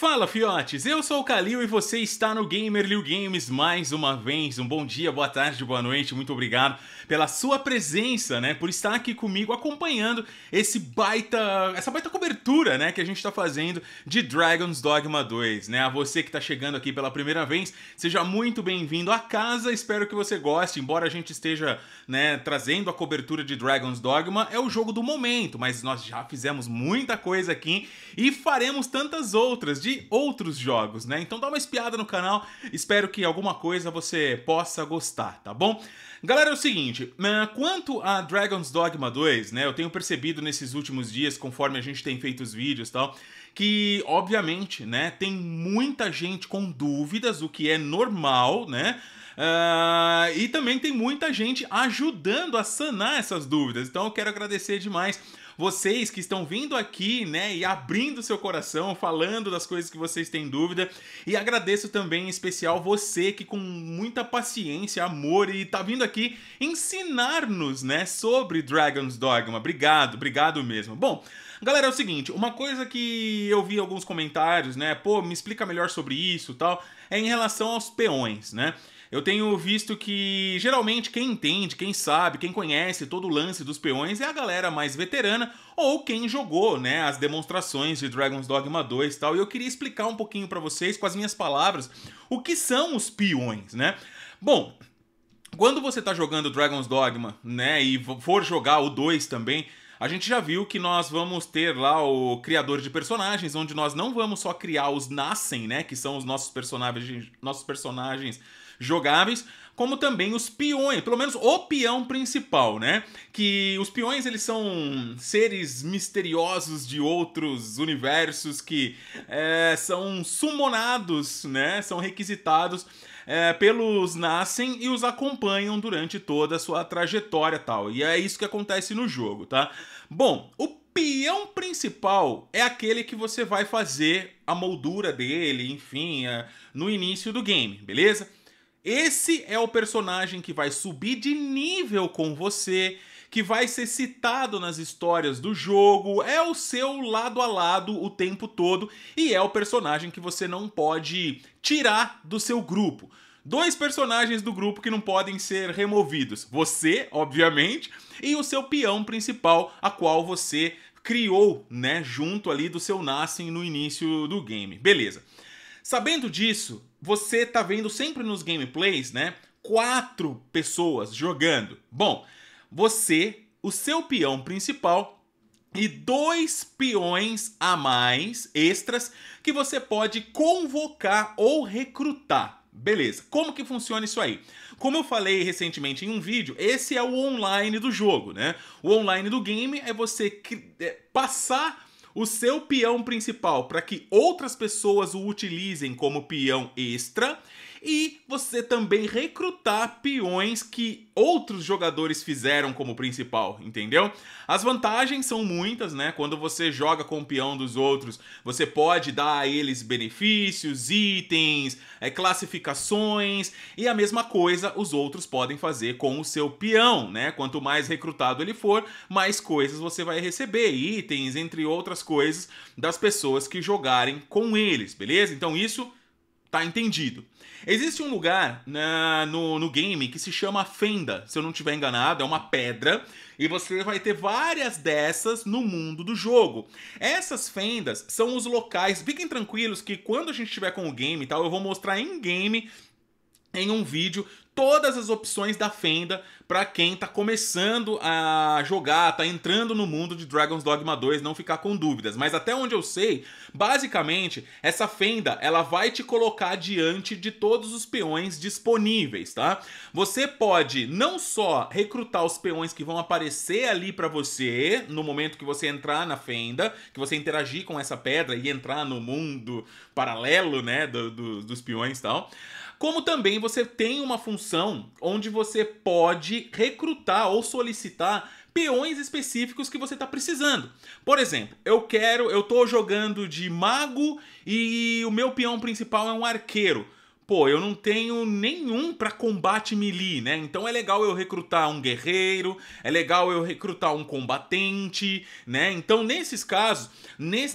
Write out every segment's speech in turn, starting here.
Fala fiotes, eu sou o Kalil e você está no Gamer Liu Games mais uma vez. Um bom dia, boa tarde, boa noite, muito obrigado pela sua presença, né? Por estar aqui comigo acompanhando esse baita, essa baita cobertura, né, que a gente está fazendo de Dragon's Dogma 2, né? A você que está chegando aqui pela primeira vez, seja muito bem-vindo à casa. Espero que você goste, embora a gente esteja, né, trazendo a cobertura de Dragon's Dogma, é o jogo do momento, mas nós já fizemos muita coisa aqui e faremos tantas outras de outros jogos, né? Então dá uma espiada no canal, espero que alguma coisa você possa gostar, tá bom? Galera, é o seguinte, ah, quanto a Dragon's Dogma 2, né? Eu tenho percebido nesses últimos dias, conforme a gente tem feito os vídeos e tal, que obviamente, né, tem muita gente com dúvidas, o que é normal, né? Uh, e também tem muita gente ajudando a sanar essas dúvidas. Então eu quero agradecer demais vocês que estão vindo aqui, né, e abrindo seu coração, falando das coisas que vocês têm dúvida. E agradeço também em especial você que com muita paciência, amor e tá vindo aqui ensinar-nos, né, sobre Dragon's Dogma. Obrigado, obrigado mesmo. Bom, Galera, é o seguinte, uma coisa que eu vi alguns comentários, né? Pô, me explica melhor sobre isso tal, é em relação aos peões, né? Eu tenho visto que geralmente quem entende, quem sabe, quem conhece todo o lance dos peões é a galera mais veterana ou quem jogou, né, as demonstrações de Dragon's Dogma 2 e tal. E eu queria explicar um pouquinho para vocês com as minhas palavras o que são os peões, né? Bom, quando você está jogando Dragon's Dogma, né, e for jogar o 2 também, a gente já viu que nós vamos ter lá o criador de personagens, onde nós não vamos só criar os nascem, né? Que são os nossos personagens, nossos personagens jogáveis, como também os peões, pelo menos o peão principal, né? Que os peões eles são seres misteriosos de outros universos que é, são summonados, né? São requisitados é, pelos nascem e os acompanham durante toda a sua trajetória tal. E é isso que acontece no jogo, tá? Bom, o peão principal é aquele que você vai fazer a moldura dele, enfim, é, no início do game, beleza? Esse é o personagem que vai subir de nível com você que vai ser citado nas histórias do jogo, é o seu lado a lado o tempo todo e é o personagem que você não pode tirar do seu grupo. Dois personagens do grupo que não podem ser removidos: você, obviamente, e o seu peão principal, a qual você criou, né, junto ali do seu Nascem no início do game. Beleza. Sabendo disso, você tá vendo sempre nos gameplays, né, quatro pessoas jogando. Bom, você, o seu peão principal e dois peões a mais extras que você pode convocar ou recrutar. Beleza, como que funciona isso aí? Como eu falei recentemente em um vídeo, esse é o online do jogo, né? O online do game é você é, passar o seu peão principal para que outras pessoas o utilizem como peão extra e você também recrutar peões que outros jogadores fizeram como principal, entendeu? As vantagens são muitas, né? Quando você joga com o peão dos outros, você pode dar a eles benefícios, itens, é, classificações e a mesma coisa os outros podem fazer com o seu peão, né? Quanto mais recrutado ele for, mais coisas você vai receber, itens, entre outras coisas, das pessoas que jogarem com eles, beleza? Então isso tá entendido. Existe um lugar na, né, no, no game que se chama Fenda, se eu não estiver enganado, é uma pedra, e você vai ter várias dessas no mundo do jogo. Essas fendas são os locais, fiquem tranquilos que quando a gente estiver com o game e tal, eu vou mostrar em game em um vídeo todas as opções da Fenda para quem está começando a jogar, está entrando no mundo de Dragon's Dogma 2, não ficar com dúvidas. Mas até onde eu sei, basicamente, essa Fenda, ela vai te colocar diante de todos os peões disponíveis, tá? Você pode não só recrutar os peões que vão aparecer ali para você no momento que você entrar na Fenda, que você interagir com essa pedra e entrar no mundo paralelo, né, do, do, dos peões e tal, como também você tem uma função onde você pode recrutar ou solicitar peões específicos que você está precisando. Por exemplo, eu quero, eu estou jogando de mago e o meu peão principal é um arqueiro pô, eu não tenho nenhum para combate melee, né? Então é legal eu recrutar um guerreiro, é legal eu recrutar um combatente, né? Então nesses casos,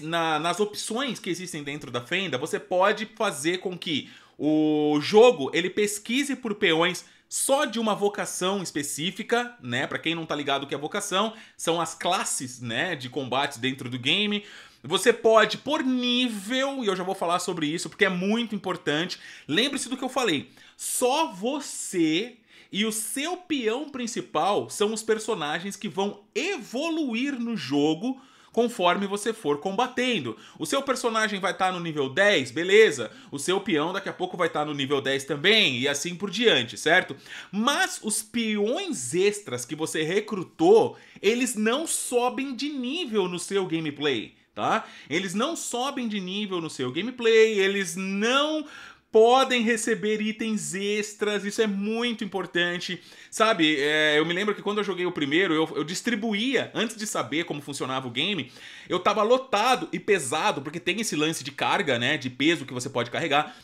na, nas opções que existem dentro da fenda, você pode fazer com que o jogo ele pesquise por peões só de uma vocação específica, né? Para quem não tá ligado o que é vocação, são as classes, né, de combates dentro do game. Você pode por nível, e eu já vou falar sobre isso porque é muito importante. Lembre-se do que eu falei. Só você e o seu peão principal são os personagens que vão evoluir no jogo conforme você for combatendo. O seu personagem vai estar tá no nível 10, beleza. O seu peão daqui a pouco vai estar tá no nível 10 também, e assim por diante, certo? Mas os peões extras que você recrutou, eles não sobem de nível no seu gameplay. Tá? Eles não sobem de nível no seu gameplay, eles não podem receber itens extras, isso é muito importante. Sabe, é, eu me lembro que quando eu joguei o primeiro, eu, eu, distribuía, antes de saber como funcionava o game, eu tava lotado e pesado, porque tem esse lance de carga, né, de peso que você pode carregar.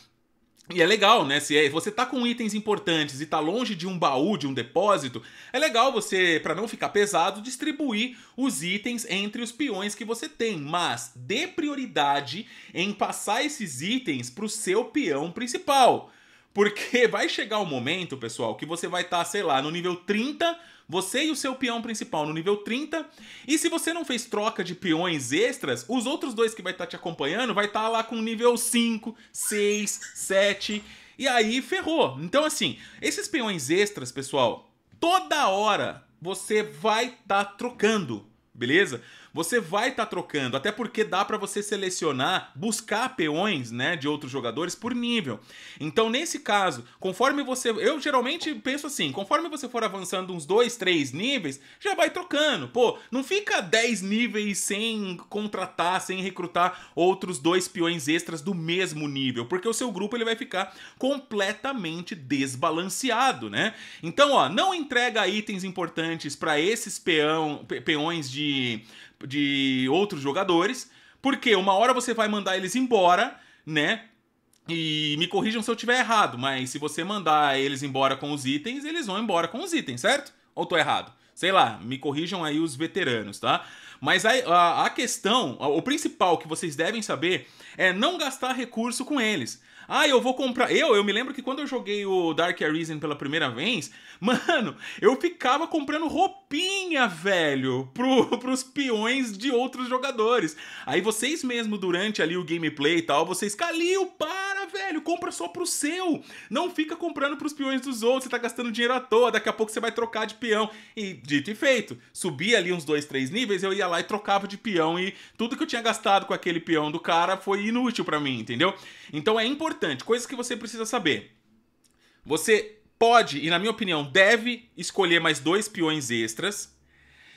E é legal, né? Se é, você tá com itens importantes e tá longe de um baú, de um depósito, é legal você, para não ficar pesado, distribuir os itens entre os peões que você tem, mas dê prioridade em passar esses itens pro seu peão principal. Porque vai chegar o um momento, pessoal, que você vai estar, tá, sei lá, no nível 30, você e o seu peão principal no nível 30, e se você não fez troca de peões extras, os outros dois que vai estar tá te acompanhando vai estar tá lá com nível 5, 6, 7, e aí ferrou. Então, assim, esses peões extras, pessoal, toda hora você vai estar tá trocando, beleza? você vai estar tá trocando, até porque dá para você selecionar, buscar peões, né, de outros jogadores por nível. Então, nesse caso, conforme você, eu geralmente penso assim, conforme você for avançando uns dois, três níveis, já vai trocando. Pô, não fica 10 níveis sem contratar, sem recrutar outros dois peões extras do mesmo nível, porque o seu grupo ele vai ficar completamente desbalanceado, né? Então, ó, não entrega itens importantes para esses peão, peões de de outros jogadores, porque uma hora você vai mandar eles embora, né? E me corrijam se eu tiver errado, mas se você mandar eles embora com os itens, eles vão embora com os itens, certo? Ou tô errado? Sei lá, me corrijam aí os veteranos, tá? Mas a, a, a questão, o principal que vocês devem saber é não gastar recurso com eles. Ah, eu vou comprar. Eu, eu me lembro que quando eu joguei o Dark Arisen pela primeira vez, mano, eu ficava comprando roupinha, velho, pro, pros peões de outros jogadores. Aí vocês mesmo, durante ali o gameplay e tal, vocês, Calil, para, velho, compra só pro seu. Não fica comprando pros peões dos outros, você tá gastando dinheiro à toa, daqui a pouco você vai trocar de peão. E dito e feito, subia ali uns dois, três níveis, eu ia lá e trocava de peão e tudo que eu tinha gastado com aquele peão do cara foi inútil para mim, entendeu? Então é importante importante, coisas que você precisa saber. Você pode, e na minha opinião, deve escolher mais dois peões extras.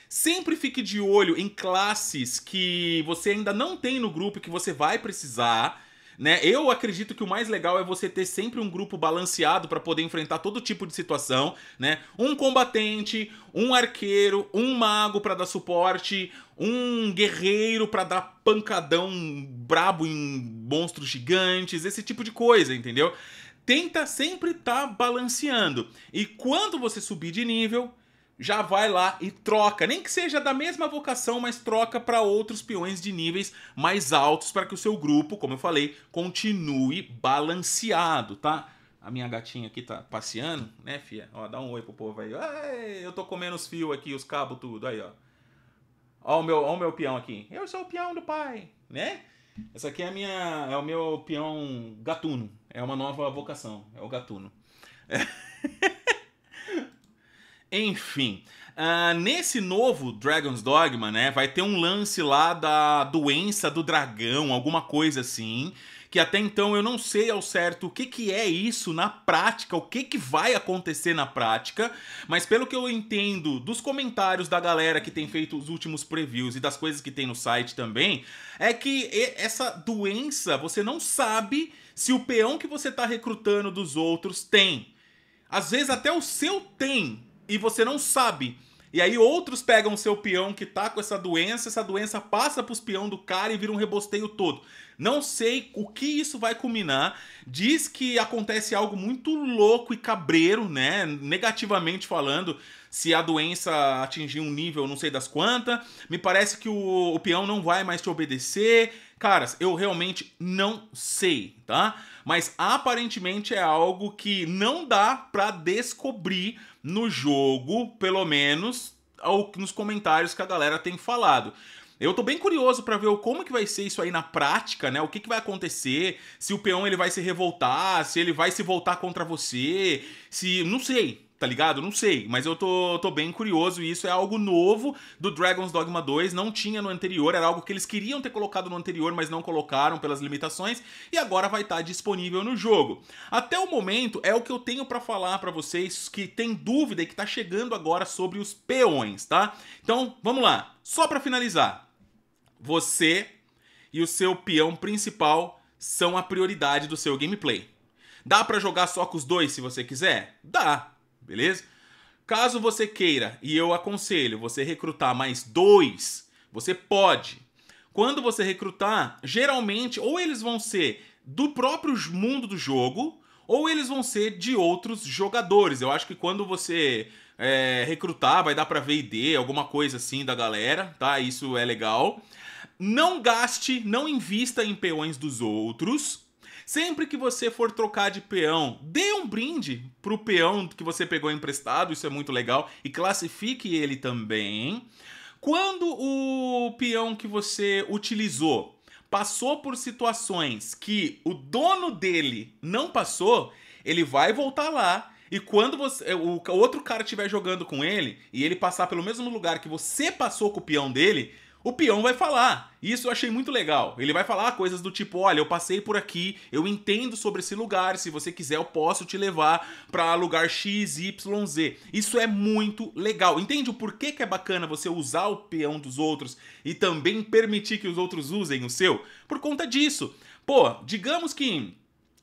Sempre fique de olho em classes que você ainda não tem no grupo que você vai precisar né? Eu acredito que o mais legal é você ter sempre um grupo balanceado para poder enfrentar todo tipo de situação, né? Um combatente, um arqueiro, um mago para dar suporte, um guerreiro para dar pancadão brabo em monstros gigantes, esse tipo de coisa, entendeu? Tenta sempre estar tá balanceando. E quando você subir de nível, já vai lá e troca, nem que seja da mesma vocação, mas troca para outros peões de níveis mais altos para que o seu grupo, como eu falei, continue balanceado, tá? A minha gatinha aqui tá passeando, né, fia? Ó, dá um oi pro povo aí. eu tô comendo os fios aqui, os cabos tudo aí, ó. Ó o meu, ó o meu peão aqui. Eu sou o peão do pai, né? Essa aqui é a minha, é o meu peão gatuno. É uma nova vocação, é o gatuno. É. Enfim, uh, nesse novo Dragon's Dogma, né, vai ter um lance lá da doença do dragão, alguma coisa assim, que até então eu não sei ao certo o que, que é isso na prática, o que, que vai acontecer na prática, mas pelo que eu entendo dos comentários da galera que tem feito os últimos previews e das coisas que tem no site também, é que essa doença você não sabe se o peão que você está recrutando dos outros tem. Às vezes até o seu tem, e você não sabe. E aí outros pegam o seu peão que tá com essa doença, essa doença passa pros peão do cara e vira um rebosteio todo. Não sei o que isso vai culminar. Diz que acontece algo muito louco e cabreiro, né? Negativamente falando, se a doença atingir um nível não sei das quantas. Me parece que o, o peão não vai mais te obedecer. Caras, eu realmente não sei, tá? mas aparentemente é algo que não dá para descobrir no jogo, pelo menos nos comentários que a galera tem falado. Eu tô bem curioso para ver como que vai ser isso aí na prática, né? O que, que vai acontecer? Se o peão ele vai se revoltar, se ele vai se voltar contra você, se não sei tá ligado? Não sei, mas eu tô, tô bem curioso e isso é algo novo do Dragon's Dogma 2, não tinha no anterior, era algo que eles queriam ter colocado no anterior, mas não colocaram pelas limitações e agora vai estar tá disponível no jogo. Até o momento é o que eu tenho para falar para vocês que tem dúvida e que tá chegando agora sobre os peões, tá? Então, vamos lá. Só para finalizar, você e o seu peão principal são a prioridade do seu gameplay. Dá para jogar só com os dois se você quiser? Dá, beleza? Caso você queira, e eu aconselho você recrutar mais dois, você pode. Quando você recrutar, geralmente ou eles vão ser do próprio mundo do jogo, ou eles vão ser de outros jogadores. Eu acho que quando você é, recrutar, vai dar para ver ID, alguma coisa assim da galera, tá? Isso é legal. Não gaste, não invista em peões dos outros, Sempre que você for trocar de peão, dê um brinde pro peão que você pegou emprestado, isso é muito legal, e classifique ele também. Quando o peão que você utilizou passou por situações que o dono dele não passou, ele vai voltar lá e quando você, é, o outro cara estiver jogando com ele e ele passar pelo mesmo lugar que você passou com o peão dele, o peão vai falar. Isso eu achei muito legal. Ele vai falar coisas do tipo: olha, eu passei por aqui, eu entendo sobre esse lugar, se você quiser eu posso te levar para lugar X, Y, Z. Isso é muito legal. Entende o porquê que é bacana você usar o peão dos outros e também permitir que os outros usem o seu? Por conta disso. Pô, digamos que,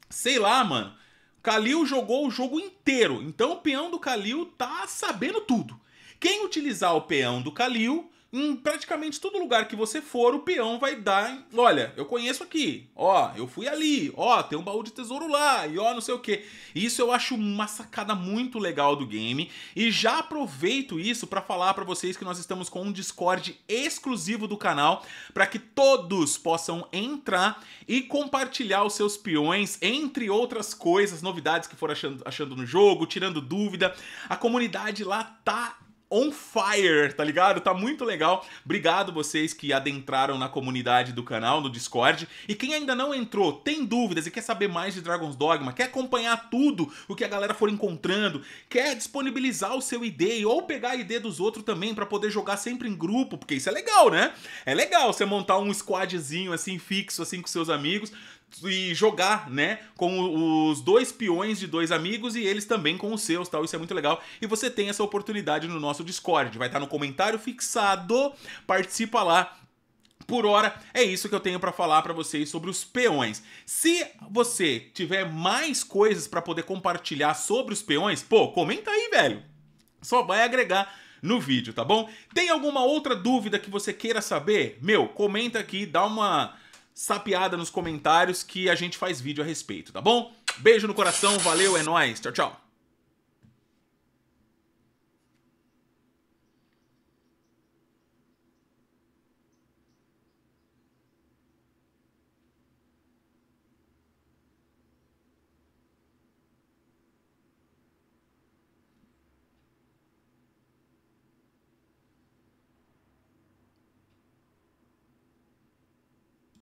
sei lá, mano, Kalil jogou o jogo inteiro, então o peão do Kalil tá sabendo tudo. Quem utilizar o peão do Kalil em praticamente todo lugar que você for, o peão vai dar. Olha, eu conheço aqui, ó, eu fui ali, ó, tem um baú de tesouro lá, e ó, não sei o que. Isso eu acho uma sacada muito legal do game. E já aproveito isso para falar para vocês que nós estamos com um Discord exclusivo do canal para que todos possam entrar e compartilhar os seus peões, entre outras coisas, novidades que for achando, achando no jogo, tirando dúvida. A comunidade lá tá on fire, tá ligado? Tá muito legal. Obrigado vocês que adentraram na comunidade do canal, no Discord. E quem ainda não entrou, tem dúvidas e quer saber mais de Dragon's Dogma, quer acompanhar tudo o que a galera for encontrando, quer disponibilizar o seu ID ou pegar a ID dos outros também para poder jogar sempre em grupo, porque isso é legal, né? É legal você montar um squadzinho assim fixo assim com seus amigos e jogar, né? Com os dois peões de dois amigos e eles também com os seus, tal. Isso é muito legal. E você tem essa oportunidade no nosso Discord. Vai estar no comentário fixado. Participa lá. Por hora, é isso que eu tenho para falar para vocês sobre os peões. Se você tiver mais coisas para poder compartilhar sobre os peões, pô, comenta aí, velho. Só vai agregar no vídeo, tá bom? Tem alguma outra dúvida que você queira saber? Meu, comenta aqui, dá uma sapiada nos comentários que a gente faz vídeo a respeito, tá bom? Beijo no coração, valeu, é nóis, tchau, tchau.